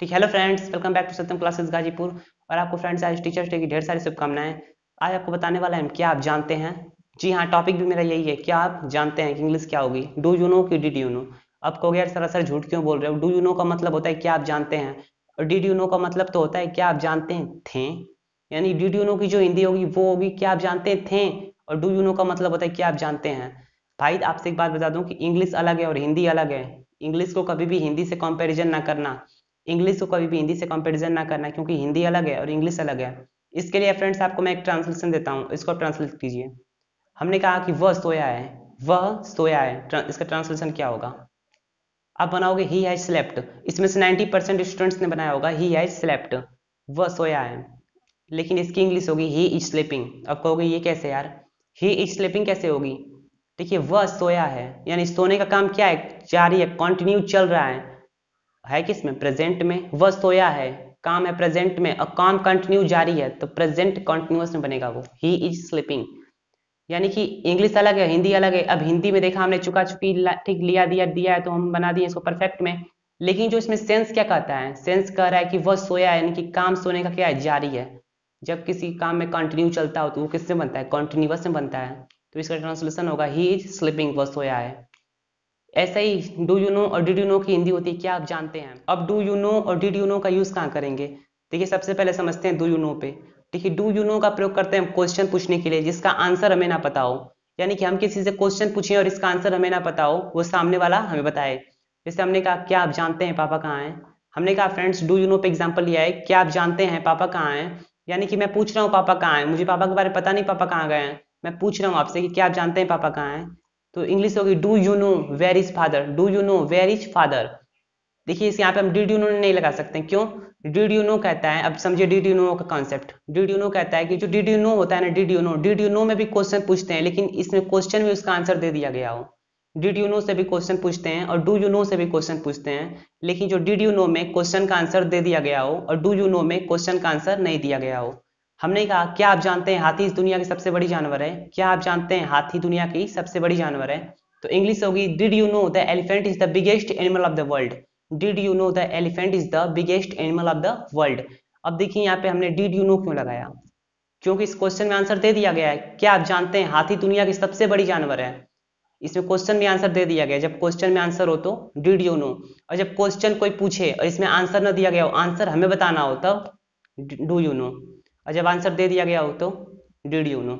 ठीक hello friends welcome back to Satyam classes Ghazipur और आपको फ्रेंड्स आज टीचर्स डे की ढेर सारी शुभकामनाएं आज आपको बताने वाला है क्या आप जानते हैं जी हाँ टॉपिक भी मेरा यही है क्या आप जानते हैं कि इंग्लिश क्या होगी डू यू नो की डिड यू नो आप कहोगे यार सरासर झूठ क्यों बोल रहे हो डू यू नो का मतलब होता है क्या आप जानते हैं और डिड यू नो का मतलब तो होता है क्या आप जानते हैं थे यानी डिड यू नो की जो हिंदी होगी वो होगी क्या आप जानते हैं थे और डू यू नो का मतलब होता है क्या आप जानते हैं भाई आपसे एक बात बता दूं कि इंग्लिश अलग है और हिंदी अलग है इंग्लिश को कभी भी हिंदी से कंपैरिजन ना करना इंग्लिश को कभी भी हिंदी से कंपेरिजन ना करना क्योंकि हिंदी अलग है और इंग्लिश अलग है इसके लिए फ्रेंड्स आपको मैं एक ट्रांसलेशन देता हूँ इसको ट्रांसलेट कीजिए हमने कहा कि वह सोया है वह सोया है इसका ट्रांसलेशन क्या होगा आप बनाओगे ही हैज स्लेप्ट इसमें से 90 परसेंट स्टूडेंट्स ने बनाया होगा ही हैज स्लेप्ट वह सोया है लेकिन इसकी इंग्लिश होगी ही इज स्लीपिंग अब कहोगे ये कैसे यार ही इज स्लीपिंग कैसे होगी देखिए वह सोया है यानी सोने का काम क्या है जारी है कंटिन्यू चल रहा है है किस में प्रेजेंट में वह सोया है काम है प्रेजेंट में अ काम कंटिन्यू जारी है तो प्रेजेंट कंटिन्यूस में बनेगा वो ही इज स्लीपिंग यानी कि इंग्लिश अलग है हिंदी अलग है अब हिंदी में देखा हमने चुका चुकी ठीक लिया दिया दिया है तो हम बना दिए इसको परफेक्ट में लेकिन जो इसमें सेंस क्या कहता है सेंस कह रहा है कि वह सोया है यानी कि काम सोने का क्या है जारी है जब किसी काम में कंटिन्यू चलता हो तो वो किससे बनता है कंटिन्यूस में बनता है तो इसका ट्रांसलेशन होगा ही इज स्लीपिंग वह सोया है ऐसा ही डू यू नो और डिड यू नो की हिंदी होती है क्या आप जानते हैं अब डू यू नो और डिड यू नो का यूज़ कहाँ करेंगे देखिए सबसे पहले समझते हैं डू यू नो पे ठीक है डू यू नो का प्रयोग करते हैं हम क्वेश्चन पूछने के लिए जिसका आंसर हमें ना पता हो यानी कि हम किसी से क्वेश्चन पूछें और इसका आंसर हमें ना पता हो वो सामने वाला हमें बताए जैसे हमने कहा क्या आप जानते हैं पापा कहाँ हैं हमने कहा फ्रेंड्स डू यू नो पे एग्जाम्पल लिया है क्या आप जानते हैं पापा कहाँ हैं यानी कि मैं पूछ रहा हूँ पापा कहाँ हैं मुझे पापा के बारे में पता नहीं पापा कहाँ गए हैं मैं पूछ रहा हूँ आपसे कि क्या आप जानते हैं पापा कहाँ हैं तो इंग्लिश होगी do you know where is father do you know where is father देखिए इस यहाँ पे हम डिड यू नो नहीं लगा सकते हैं क्यों डिड यू नो कहता है अब समझिए डिड यू नो का कॉन्सेप्ट डिड यू नो कहता है कि जो डिड यू नो होता है ना did you know did you know में भी क्वेश्चन पूछते हैं लेकिन इसमें क्वेश्चन में उसका आंसर दे दिया गया हो डिड यू नो से भी क्वेश्चन पूछते हैं और डू यू नो से भी क्वेश्चन पूछते हैं लेकिन जो डिड यू नो में क्वेश्चन का आंसर दे दिया गया हो और डू यू नो में क्वेश्चन का आंसर नहीं दिया गया हो हमने कहा क्या आप जानते हैं हाथी इस दुनिया की सबसे बड़ी जानवर है क्या आप जानते हैं हाथी दुनिया की सबसे बड़ी जानवर है तो इंग्लिश होगी did you know the elephant is the biggest animal of the world did you know the elephant is the biggest animal of the world अब देखिए यहाँ पे हमने डिड यू नो क्यों लगाया क्योंकि इस क्वेश्चन में आंसर दे दिया गया है क्या आप जानते हैं हाथी दुनिया की सबसे बड़ी जानवर है इसमें क्वेश्चन में आंसर दे दिया गया जब क्वेश्चन में आंसर हो तो डिड यू नो और जब क्वेश्चन कोई पूछे और इसमें आंसर ना दिया गया हो आंसर हमें बताना हो तब डू यू नो और जब आंसर दे दिया गया हो तो डिड यू नो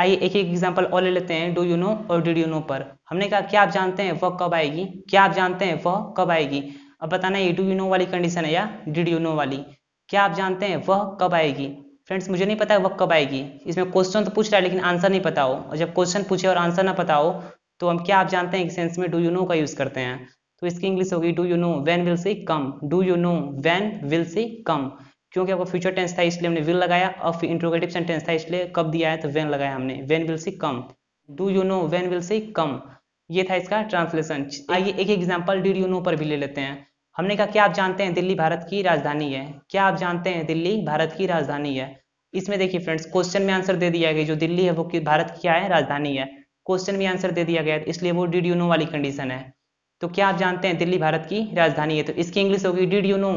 आइए एक एक एग्जाम्पल और ले लेते हैं डू यू नो और डिड यू नो पर हमने कहा क्या आप जानते हैं वह कब आएगी क्या आप जानते हैं वह कब आएगी अब बताना ये डू यू नो वाली कंडीशन है या डिड यू नो वाली क्या आप जानते हैं वह कब आएगी फ्रेंड्स मुझे नहीं पता वह कब आएगी इसमें क्वेश्चन तो पूछ रहा है लेकिन आंसर नहीं पता हो और जब क्वेश्चन पूछे और आंसर ना पता हो तो हम क्या आप जानते हैं एक सेंस में डू यू नो का यूज़ करते हैं तो इसकी इंग्लिश होगी do you know when will she come do you know when will she come क्योंकि आपका फ्यूचर टेंस था इसलिए हमने विल लगाया और फिर इंट्रोगेटिव सेंटेंस था इसलिए कब दिया है तो वेन लगाया हमने when will she come do you know when will she come ये था इसका ट्रांसलेशन आइए एक एग्जाम्पल डी यू नो पर भी ले लेते हैं हमने कहा क्या आप जानते हैं दिल्ली भारत की राजधानी है क्या आप जानते हैं दिल्ली भारत की राजधानी है इसमें देखिए फ्रेंड्स क्वेश्चन में आंसर दे दिया गया जो दिल्ली है वो भारत की क्या है राजधानी है क्वेश्चन में आंसर दे दिया गया इसलिए वो डिड यू नो वाली कंडीशन है तो क्या आप जानते हैं दिल्ली भारत की राजधानी है तो इसकी इंग्लिश होगी did you know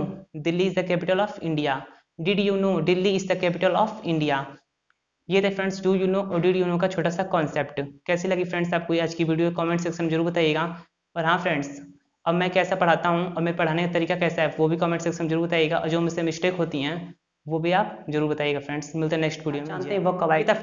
Delhi is the capital of India did you know Delhi is the capital of India ये थे फ्रेंड्स डू यू नो और डिड यू नो का छोटा सा कॉन्सेप्ट कैसी लगी फ्रेंड्स आपको आज की वीडियो कॉमेंट सेक्शन में जरूर बताइएगा और हाँ फ्रेंड्स अब मैं कैसा पढ़ाता हूँ और मेरे पढ़ाने का तरीका कैसा है वो भी कमेंट सेक्शन में जरूर बताइएगा और जो मुझसे मिस्टेक होती हैं वो भी आप जरूर बताइएगा फ्रेंड्स मिलते हैं नेक्स्ट वीडियो में